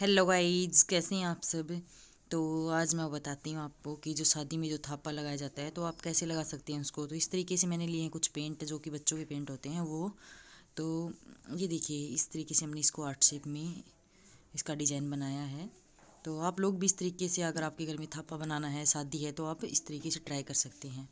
hello guys कैसे हैं आप सब तो आज मैं बताती हूँ आपको कि जो शादी में जो थापा लगाया जाता है तो आप कैसे लगा सकते हैं उसको तो इस तरीके से मैंने लिए हैं कुछ पेंट जो कि बच्चों के पेंट होते हैं वो तो ये देखिए इस तरीके से हमने इसको आर्ट शेप में इसका डिज़ाइन बनाया है तो आप लोग भी इस तरीके से अगर आपके घर में थापा बनाना है शादी है तो आप इस तरीके से ट्राई कर सकते हैं